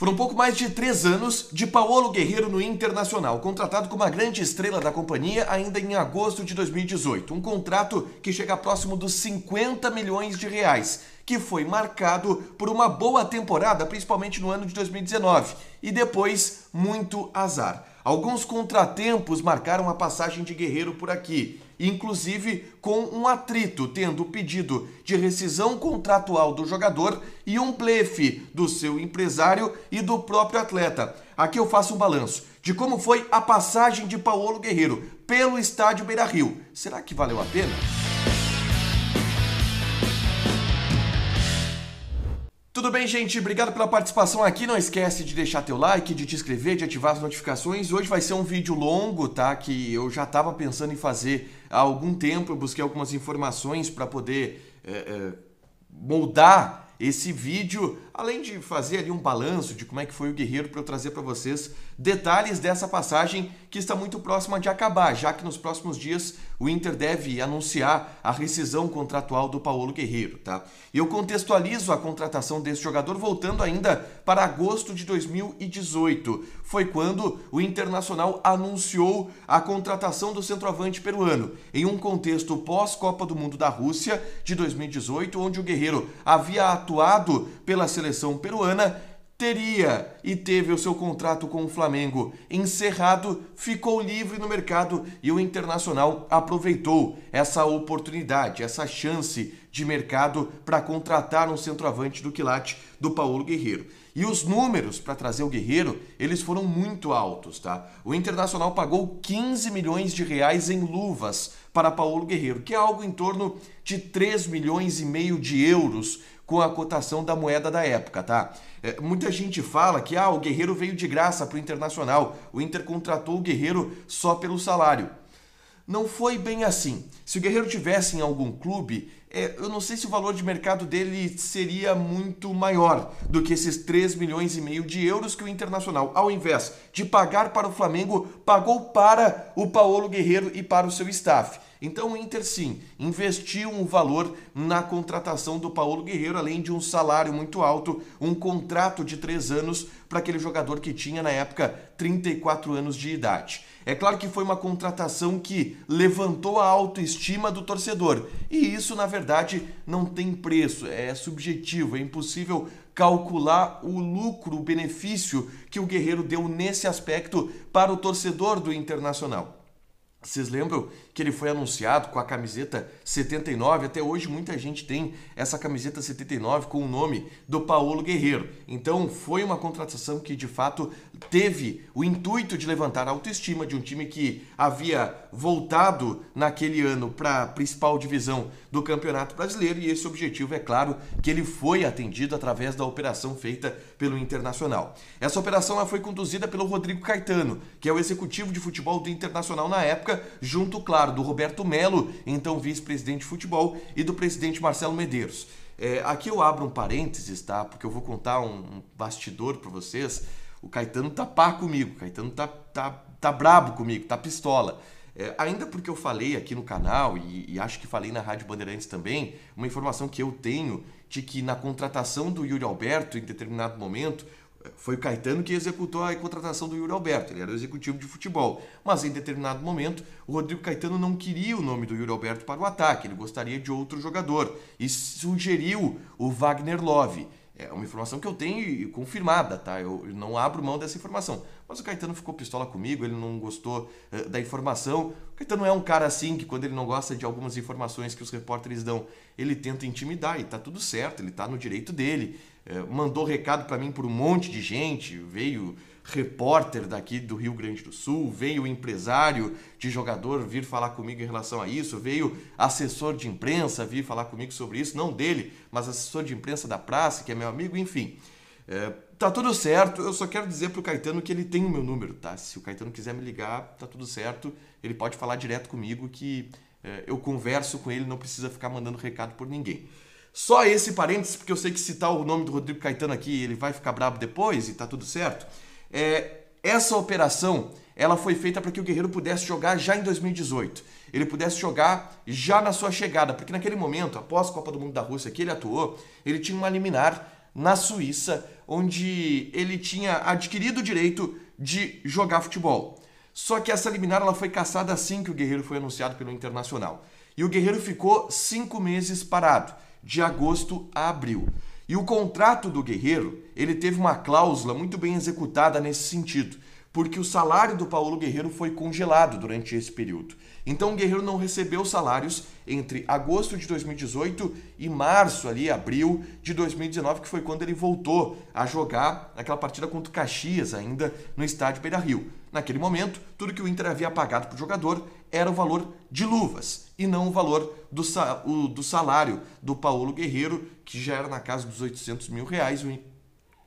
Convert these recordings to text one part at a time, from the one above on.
Foram pouco mais de três anos de Paolo Guerreiro no Internacional, contratado como uma grande estrela da companhia ainda em agosto de 2018. Um contrato que chega próximo dos 50 milhões de reais, que foi marcado por uma boa temporada, principalmente no ano de 2019, e depois muito azar. Alguns contratempos marcaram a passagem de Guerreiro por aqui inclusive com um atrito, tendo pedido de rescisão contratual do jogador e um blefe do seu empresário e do próprio atleta. Aqui eu faço um balanço de como foi a passagem de Paulo Guerreiro pelo estádio Beira-Rio. Será que valeu a pena? Tudo bem, gente? Obrigado pela participação aqui. Não esquece de deixar teu like, de te inscrever, de ativar as notificações. Hoje vai ser um vídeo longo, tá? Que eu já estava pensando em fazer há algum tempo. Eu busquei algumas informações para poder é, é, moldar esse vídeo, além de fazer ali um balanço de como é que foi o Guerreiro para eu trazer para vocês detalhes dessa passagem que está muito próxima de acabar, já que nos próximos dias o Inter deve anunciar a rescisão contratual do Paulo Guerreiro, tá? Eu contextualizo a contratação desse jogador voltando ainda para agosto de 2018. Foi quando o Internacional anunciou a contratação do centroavante peruano, em um contexto pós-Copa do Mundo da Rússia de 2018, onde o Guerreiro havia atuado pela seleção peruana teria e teve o seu contrato com o Flamengo encerrado, ficou livre no mercado e o Internacional aproveitou essa oportunidade, essa chance de mercado para contratar um centroavante do quilate do Paulo Guerreiro. E os números para trazer o Guerreiro, eles foram muito altos, tá? O Internacional pagou 15 milhões de reais em luvas para Paulo Guerreiro, que é algo em torno de 3 milhões e meio de euros com a cotação da moeda da época, tá? É, muita gente fala que ah, o Guerreiro veio de graça para o Internacional, o Inter contratou o Guerreiro só pelo salário. Não foi bem assim. Se o Guerreiro tivesse em algum clube, é, eu não sei se o valor de mercado dele seria muito maior do que esses 3 milhões e meio de euros que o Internacional, ao invés de pagar para o Flamengo, pagou para o Paulo Guerreiro e para o seu staff. Então o Inter sim investiu um valor na contratação do Paulo Guerreiro, além de um salário muito alto, um contrato de três anos para aquele jogador que tinha na época 34 anos de idade. É claro que foi uma contratação que levantou a autoestima do torcedor e isso na verdade verdade não tem preço, é subjetivo, é impossível calcular o lucro, o benefício que o Guerreiro deu nesse aspecto para o torcedor do Internacional. Vocês lembram que ele foi anunciado com a camiseta 79. Até hoje muita gente tem essa camiseta 79 com o nome do Paulo Guerreiro. Então foi uma contratação que de fato teve o intuito de levantar a autoestima de um time que havia voltado naquele ano para a principal divisão do Campeonato Brasileiro e esse objetivo é claro que ele foi atendido através da operação feita pelo Internacional. Essa operação ela foi conduzida pelo Rodrigo Caetano, que é o executivo de futebol do Internacional na época, junto claro claro, do Roberto Melo, então vice-presidente de futebol, e do presidente Marcelo Medeiros. É, aqui eu abro um parênteses, tá? Porque eu vou contar um bastidor para vocês. O Caetano tá pá comigo, o Caetano tá, tá, tá brabo comigo, tá pistola. É, ainda porque eu falei aqui no canal e, e, acho que falei na Rádio Bandeirantes também, uma informação que eu tenho de que na contratação do Yuri Alberto, em determinado momento, foi o Caetano que executou a contratação do Yuri Alberto, ele era o executivo de futebol. Mas em determinado momento, o Rodrigo Caetano não queria o nome do Yuri Alberto para o ataque, ele gostaria de outro jogador e sugeriu o Wagner Love. É uma informação que eu tenho confirmada, tá? Eu não abro mão dessa informação. Mas o Caetano ficou pistola comigo, ele não gostou uh, da informação. O Caetano é um cara assim que, quando ele não gosta de algumas informações que os repórteres dão, ele tenta intimidar e tá tudo certo, ele tá no direito dele. Uh, mandou recado para mim por um monte de gente, veio repórter daqui do Rio Grande do Sul, veio empresário de jogador vir falar comigo em relação a isso, veio assessor de imprensa vir falar comigo sobre isso, não dele, mas assessor de imprensa da praça, que é meu amigo, enfim. Uh, tá tudo certo. Eu só quero dizer pro Caetano que ele tem o meu número, tá? Se o Caetano quiser me ligar, tá tudo certo. Ele pode falar direto comigo que é, eu converso com ele, não precisa ficar mandando recado por ninguém. Só esse parênteses, porque eu sei que citar o nome do Rodrigo Caetano aqui, ele vai ficar brabo depois e tá tudo certo. É, essa operação, ela foi feita para que o Guerreiro pudesse jogar já em 2018. Ele pudesse jogar já na sua chegada, porque naquele momento, após a Copa do Mundo da Rússia que ele atuou, ele tinha uma liminar na Suíça, onde ele tinha adquirido o direito de jogar futebol. Só que essa liminar ela foi caçada assim que o Guerreiro foi anunciado pelo Internacional. E o Guerreiro ficou cinco meses parado, de agosto a abril. E o contrato do Guerreiro, ele teve uma cláusula muito bem executada nesse sentido porque o salário do Paulo Guerreiro foi congelado durante esse período. Então o Guerreiro não recebeu salários entre agosto de 2018 e março ali, abril de 2019, que foi quando ele voltou a jogar aquela partida contra o Caxias ainda no estádio Beira-Rio. Naquele momento, tudo que o Inter havia pagado para o jogador era o valor de luvas e não o valor do, salário do Paulo Guerreiro, que já era na casa dos 800 mil reais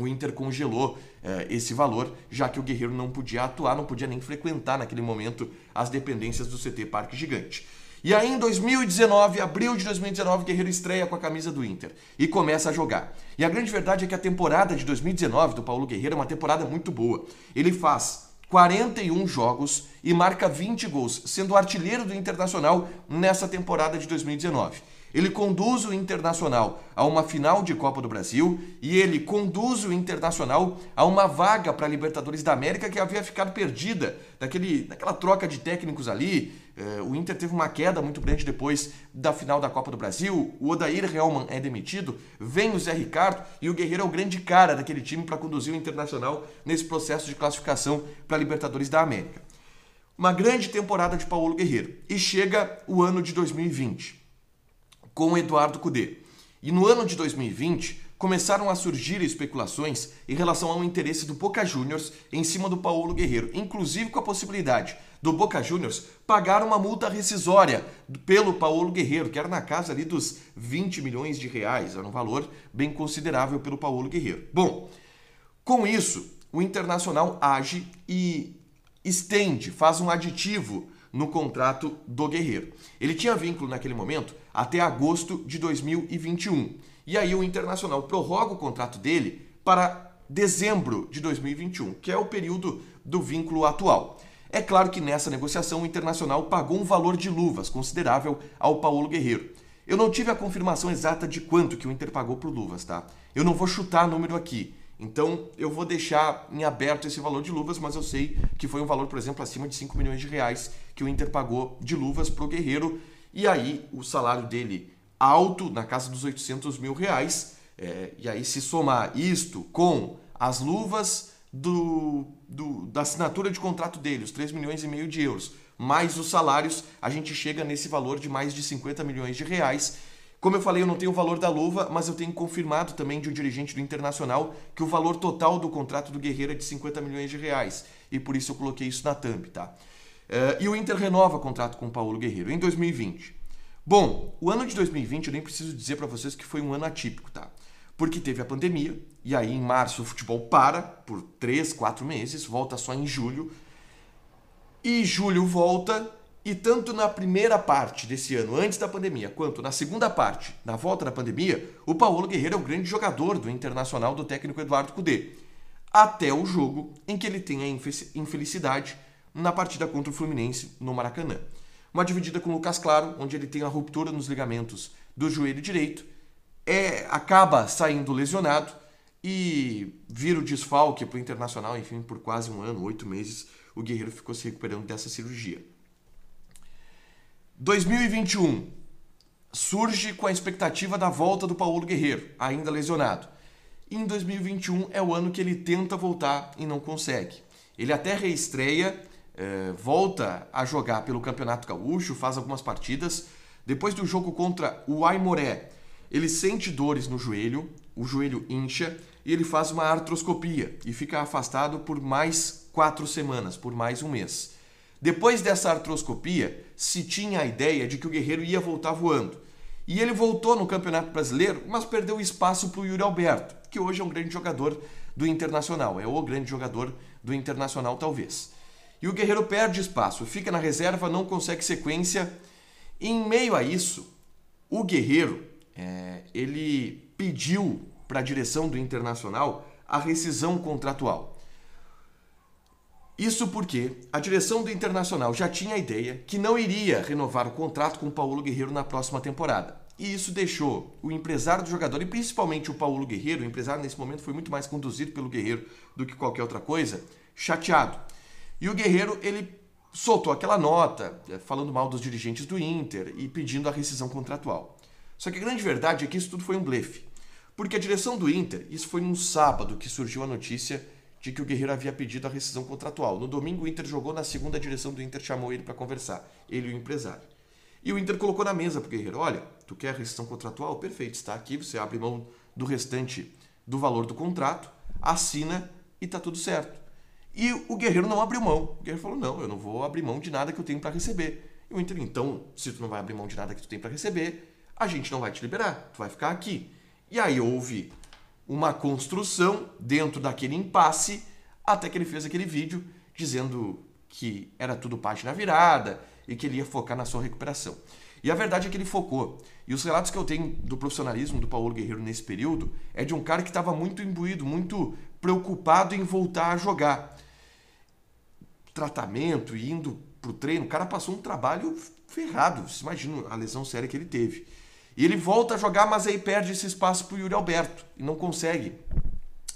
o Inter congelou eh, esse valor, já que o Guerreiro não podia atuar, não podia nem frequentar naquele momento as dependências do CT Parque Gigante. E aí em 2019, abril de 2019, Guerreiro estreia com a camisa do Inter e começa a jogar. E a grande verdade é que a temporada de 2019 do Paulo Guerreiro é uma temporada muito boa. Ele faz 41 jogos e marca 20 gols, sendo artilheiro do Internacional nessa temporada de 2019. Ele conduz o Internacional a uma final de Copa do Brasil e ele conduz o Internacional a uma vaga para a Libertadores da América que havia ficado perdida daquele, daquela troca de técnicos ali. Eh, o Inter teve uma queda muito grande depois da final da Copa do Brasil. O Odair Helman é demitido, vem o Zé Ricardo e o Guerreiro é o grande cara daquele time para conduzir o Internacional nesse processo de classificação para a Libertadores da América. Uma grande temporada de Paulo Guerreiro e chega o ano de 2020 com Eduardo Cudê. E no ano de 2020, começaram a surgir especulações em relação ao interesse do Boca Juniors em cima do Paulo Guerreiro, inclusive com a possibilidade do Boca Juniors pagar uma multa rescisória pelo Paulo Guerreiro, que era na casa ali dos 20 milhões de reais, era um valor bem considerável pelo Paulo Guerreiro. Bom, com isso, o Internacional age e estende, faz um aditivo no contrato do Guerreiro. Ele tinha vínculo naquele momento até agosto de 2021. E aí o Internacional prorroga o contrato dele para dezembro de 2021, que é o período do vínculo atual. É claro que nessa negociação o Internacional pagou um valor de luvas considerável ao Paulo Guerreiro. Eu não tive a confirmação exata de quanto que o Inter pagou por luvas, tá? Eu não vou chutar número aqui. Então eu vou deixar em aberto esse valor de luvas, mas eu sei que foi um valor, por exemplo, acima de 5 milhões de reais que o Inter pagou de luvas pro Guerreiro e aí o salário dele alto, na casa dos 800 mil reais, é, e aí se somar isto com as luvas do, do, da assinatura de contrato dele, os 3 milhões e meio de euros, mais os salários, a gente chega nesse valor de mais de 50 milhões de reais. Como eu falei, eu não tenho o valor da luva, mas eu tenho confirmado também de um dirigente do Internacional que o valor total do contrato do Guerreiro é de 50 milhões de reais. E por isso eu coloquei isso na thumb, tá? Uh, e o Inter renova o contrato com o Paulo Guerreiro em 2020. Bom, o ano de 2020 eu nem preciso dizer para vocês que foi um ano atípico, tá? Porque teve a pandemia, e aí em março o futebol para por 3, 4 meses, volta só em julho. E julho volta, e tanto na primeira parte desse ano, antes da pandemia, quanto na segunda parte, na volta da pandemia, o Paulo Guerreiro é o grande jogador do Internacional do técnico Eduardo Cudê. Até o jogo em que ele tem a infelicidade na partida contra o Fluminense no Maracanã. Uma dividida com o Lucas Claro, onde ele tem a ruptura nos ligamentos do joelho direito, é acaba saindo lesionado e vira o desfalque para o Internacional, enfim, por quase um ano, oito meses, o Guerreiro ficou se recuperando dessa cirurgia. 2021 surge com a expectativa da volta do Paulo Guerreiro, ainda lesionado. Em 2021 é o ano que ele tenta voltar e não consegue. Ele até reestreia é, volta a jogar pelo Campeonato Gaúcho, faz algumas partidas. Depois do jogo contra o Aimoré, ele sente dores no joelho, o joelho incha e ele faz uma artroscopia e fica afastado por mais quatro semanas, por mais um mês. Depois dessa artroscopia, se tinha a ideia de que o Guerreiro ia voltar voando. E ele voltou no Campeonato Brasileiro, mas perdeu espaço para o Yuri Alberto, que hoje é um grande jogador do Internacional, é o grande jogador do Internacional, talvez. E o Guerreiro perde espaço, fica na reserva, não consegue sequência. Em meio a isso, o Guerreiro é, ele pediu para a direção do Internacional a rescisão contratual. Isso porque a direção do Internacional já tinha a ideia que não iria renovar o contrato com o Paulo Guerreiro na próxima temporada. E isso deixou o empresário do jogador e principalmente o Paulo Guerreiro, o empresário nesse momento foi muito mais conduzido pelo Guerreiro do que qualquer outra coisa, chateado. E o Guerreiro, ele soltou aquela nota eh, falando mal dos dirigentes do Inter e pedindo a rescisão contratual. Só que a grande verdade é que isso tudo foi um blefe. Porque a direção do Inter, isso foi num sábado que surgiu a notícia de que o Guerreiro havia pedido a rescisão contratual. No domingo o Inter jogou, na segunda a direção do Inter chamou ele para conversar, ele e o empresário. E o Inter colocou na mesa pro Guerreiro, olha, tu quer a rescisão contratual? Perfeito, está aqui, você abre mão do restante do valor do contrato, assina e tá tudo certo. E o Guerreiro não abriu mão. O Guerreiro falou: não, eu não vou abrir mão de nada que eu tenho para receber. E o Inter, então, se tu não vai abrir mão de nada que tu tem para receber, a gente não vai te liberar, tu vai ficar aqui. E aí houve uma construção dentro daquele impasse, até que ele fez aquele vídeo dizendo que era tudo página virada e que ele ia focar na sua recuperação. E a verdade é que ele focou. E os relatos que eu tenho do profissionalismo do Paulo Guerreiro nesse período é de um cara que estava muito imbuído, muito preocupado em voltar a jogar tratamento e indo pro treino, o cara passou um trabalho ferrado. Vocês imaginam a lesão séria que ele teve. E ele volta a jogar, mas aí perde esse espaço para o Yuri Alberto e não consegue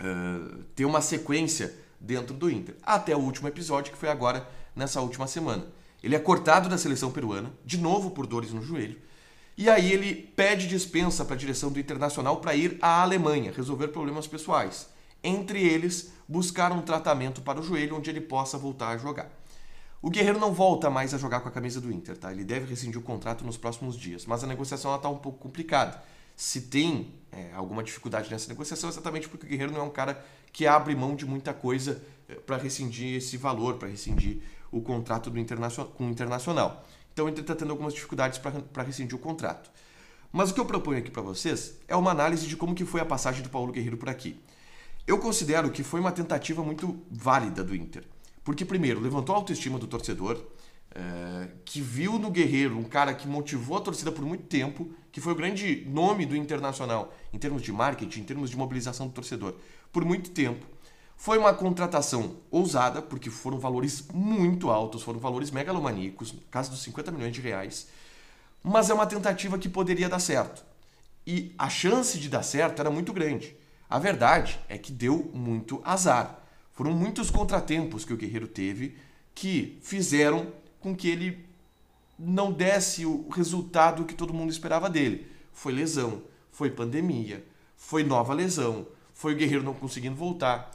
uh, ter uma sequência dentro do Inter. Até o último episódio, que foi agora nessa última semana. Ele é cortado da seleção peruana, de novo por dores no joelho, e aí ele pede dispensa para a direção do Internacional para ir à Alemanha resolver problemas pessoais entre eles buscar um tratamento para o joelho onde ele possa voltar a jogar. O Guerreiro não volta mais a jogar com a camisa do Inter, tá? Ele deve rescindir o contrato nos próximos dias, mas a negociação está um pouco complicada. Se tem é, alguma dificuldade nessa negociação, é exatamente porque o Guerreiro não é um cara que abre mão de muita coisa é, para rescindir esse valor, para rescindir o contrato do internacional, com o Internacional. Então ele está tendo algumas dificuldades para rescindir o contrato. Mas o que eu proponho aqui para vocês é uma análise de como que foi a passagem do Paulo Guerreiro por aqui. Eu considero que foi uma tentativa muito válida do Inter. Porque, primeiro, levantou a autoestima do torcedor, é, que viu no Guerreiro um cara que motivou a torcida por muito tempo, que foi o grande nome do Internacional em termos de marketing, em termos de mobilização do torcedor, por muito tempo. Foi uma contratação ousada, porque foram valores muito altos, foram valores megalomaníacos, casa dos 50 milhões de reais, mas é uma tentativa que poderia dar certo. E a chance de dar certo era muito grande. A verdade é que deu muito azar. Foram muitos contratempos que o Guerreiro teve que fizeram com que ele não desse o resultado que todo mundo esperava dele. Foi lesão, foi pandemia, foi nova lesão, foi o Guerreiro não conseguindo voltar.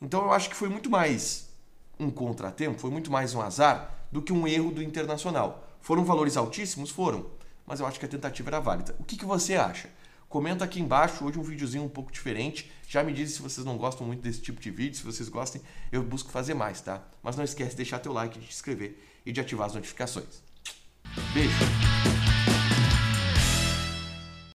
Então eu acho que foi muito mais um contratempo, foi muito mais um azar do que um erro do Internacional. Foram valores altíssimos? Foram. Mas eu acho que a tentativa era válida. O que, que você acha? Comenta aqui embaixo, hoje um videozinho um pouco diferente. Já me diz se vocês não gostam muito desse tipo de vídeo, se vocês gostem, eu busco fazer mais, tá? Mas não esquece de deixar teu like, de se inscrever e de ativar as notificações. Beijo!